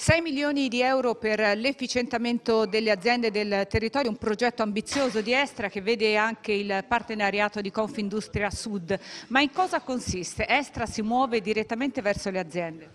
6 milioni di euro per l'efficientamento delle aziende del territorio, un progetto ambizioso di Estra che vede anche il partenariato di Confindustria Sud. Ma in cosa consiste? Estra si muove direttamente verso le aziende?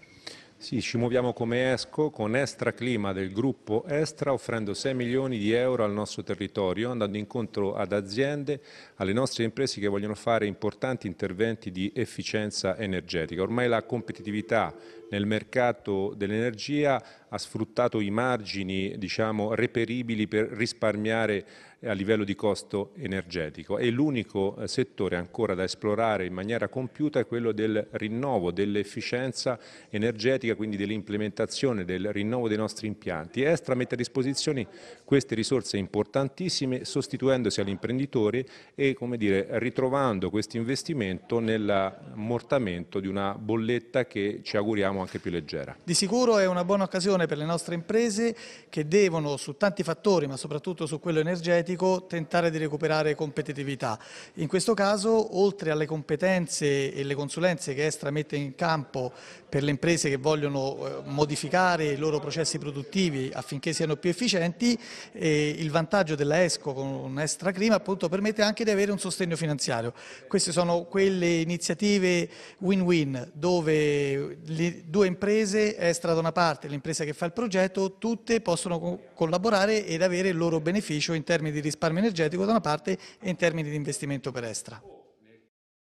Sì, ci muoviamo come ESCO con Estra Clima del gruppo Estra offrendo 6 milioni di euro al nostro territorio andando incontro ad aziende, alle nostre imprese che vogliono fare importanti interventi di efficienza energetica. Ormai la competitività nel mercato dell'energia ha sfruttato i margini diciamo, reperibili per risparmiare a livello di costo energetico e l'unico eh, settore ancora da esplorare in maniera compiuta è quello del rinnovo, dell'efficienza energetica strategica, quindi dell'implementazione, del rinnovo dei nostri impianti. Estra mette a disposizione queste risorse importantissime sostituendosi agli imprenditori e dire, ritrovando questo investimento nell'ammortamento di una bolletta che ci auguriamo anche più leggera. Di sicuro è una buona occasione per le nostre imprese che devono su tanti fattori ma soprattutto su quello energetico tentare di recuperare competitività. In questo caso oltre alle competenze e le consulenze che Estra mette in campo per le imprese che vogliono vogliono eh, modificare i loro processi produttivi affinché siano più efficienti, il vantaggio della ESCO con un extra Clima appunto permette anche di avere un sostegno finanziario. Queste sono quelle iniziative win-win dove le due imprese, extra da una parte e l'impresa che fa il progetto, tutte possono co collaborare ed avere il loro beneficio in termini di risparmio energetico da una parte e in termini di investimento per extra.